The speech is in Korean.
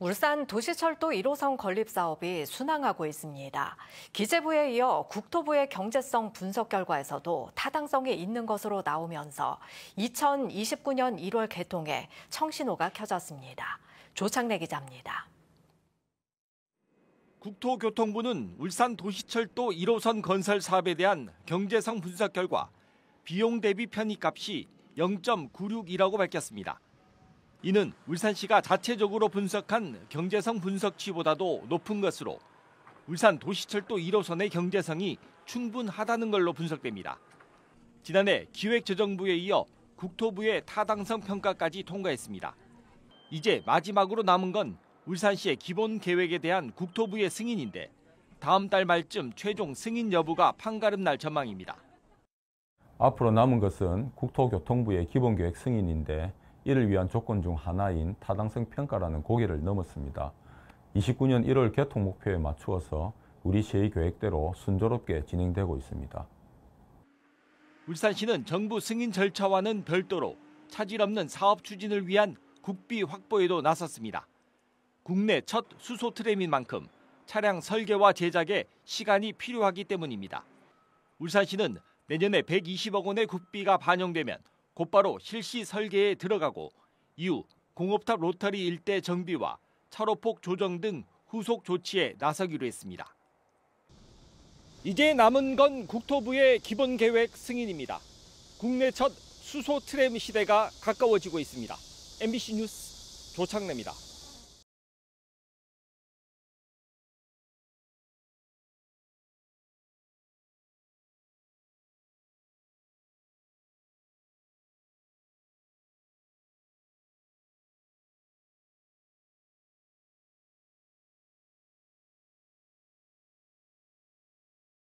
울산 도시철도 1호선 건립 사업이 순항하고 있습니다. 기재부에 이어 국토부의 경제성 분석 결과에서도 타당성이 있는 것으로 나오면서 2029년 1월 개통에 청신호가 켜졌습니다. 조창래 기자입니다. 국토교통부는 울산 도시철도 1호선 건설 사업에 대한 경제성 분석 결과 비용 대비 편익값이 0.961이라고 밝혔습니다. 이는 울산시가 자체적으로 분석한 경제성 분석치보다도 높은 것으로 울산 도시철도 1호선의 경제성이 충분하다는 걸로 분석됩니다. 지난해 기획재정부에 이어 국토부의 타당성 평가까지 통과했습니다. 이제 마지막으로 남은 건 울산시의 기본 계획에 대한 국토부의 승인인데 다음 달 말쯤 최종 승인 여부가 판가름 날 전망입니다. 앞으로 남은 것은 국토교통부의 기본계획 승인인데 이를 위한 조건 중 하나인 타당성 평가라는 고개를 넘었습니다. 29년 1월 개통 목표에 맞추어서 우리 시의 계획대로 순조롭게 진행되고 있습니다. 울산시는 정부 승인 절차와는 별도로 차질 없는 사업 추진을 위한 국비 확보에도 나섰습니다. 국내 첫 수소 트램인 만큼 차량 설계와 제작에 시간이 필요하기 때문입니다. 울산시는 내년에 120억 원의 국비가 반영되면 곧바로 실시 설계에 들어가고 이후 공업탑 로터리 일대 정비와 차로폭 조정 등 후속 조치에 나서기로 했습니다. 이제 남은 건 국토부의 기본 계획 승인입니다. 국내 첫 수소 트램 시대가 가까워지고 있습니다. MBC 뉴스 조창래입니다.